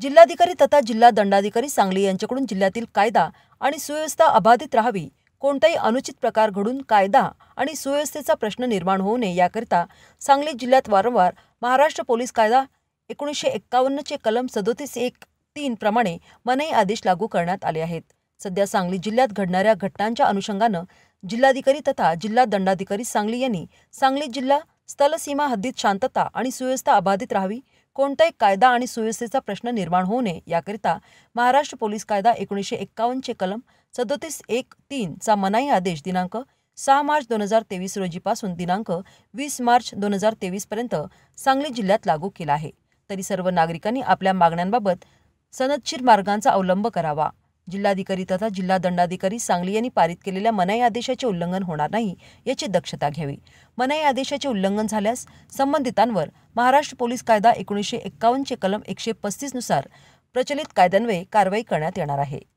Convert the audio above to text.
जिल्हाधिकारी तथा जिल्हा दंडाधिकारी सांगली यांच्याकडून जिल्ह्यातील कायदा आणि सुव्यवस्था अबाधित राहावी कोणताही अनुचित प्रकार घडून कायदा आणि सुव्यवस्थेचा प्रश्न निर्माण होऊ नये याकरिता सांगली जिल्ह्यात वारंवार महाराष्ट्र पोलीस कायदा एकोणीसशे एक्कावन्नचे कलम सदोतीस एक तीन प्रमाणे मनाई आदेश लागू करण्यात आले आहेत सध्या सांगली जिल्ह्यात घडणाऱ्या घटनांच्या अनुषंगानं जिल्हाधिकारी तथा जिल्हा दंडाधिकारी सांगली यांनी सांगली जिल्हा स्थलसीमा हद्दीत शांतता आणि सुव्यवस्था अबाधित राहावी कोणताही कायदा आणि सुव्यवस्थेचा प्रश्न निर्माण होऊ नये याकरिता महाराष्ट्र पोलीस कायदा एकोणीसशे एक्कावन्नचे कलम सदोतीस एक तीनचा मनाई आदेश दिनांक सहा मार्च दोन हजार तेवीस रोजीपासून दिनांक वीस मार्च दोन हजार तेवीसपर्यंत सांगली जिल्ह्यात लागू केला आहे तरी सर्व नागरिकांनी आपल्या मागण्यांबाबत सनदशीर मार्गांचा अवलंब करावा जिल्हाधिकारी तथा जिल्हा दंडाधिकारी सांगली यांनी पारित केलेल्या मनाई आदेशाचे उल्लंघन होणार नाही याची दक्षता घ्यावी मनाई आदेशाचे उल्लंघन झाल्यास संबंधितांवर महाराष्ट्र पोलीस कायदा एकोणीसशे एक्कावन्नचे कलम एकशे पस्तीसनुसार प्रचलित कायद्यान्वये कारवाई करण्यात येणार आहे